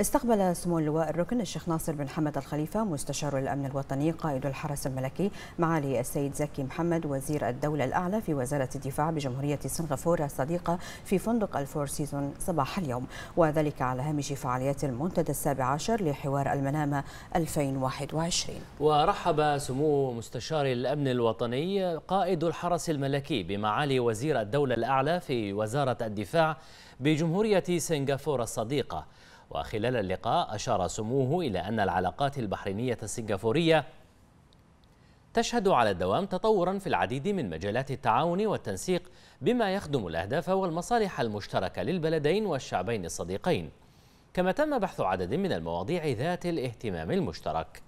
استقبل سمو اللواء الركن الشيخ ناصر بن حمد الخليفة مستشار الأمن الوطني قائد الحرس الملكي معالي السيد زكي محمد وزير الدولة الأعلى في وزارة الدفاع بجمهورية سنغافورة الصديقة في فندق الفور سيزون صباح اليوم وذلك على هامش فعاليات المنتدى السابع عشر لحوار المنامة 2021 ورحب سمو مستشار الأمن الوطني قائد الحرس الملكي بمعالي وزير الدولة الأعلى في وزارة الدفاع بجمهورية سنغافورة الصديقة وخلال اللقاء أشار سموه إلى أن العلاقات البحرينية السنغافورية تشهد على الدوام تطورا في العديد من مجالات التعاون والتنسيق بما يخدم الأهداف والمصالح المشتركة للبلدين والشعبين الصديقين كما تم بحث عدد من المواضيع ذات الاهتمام المشترك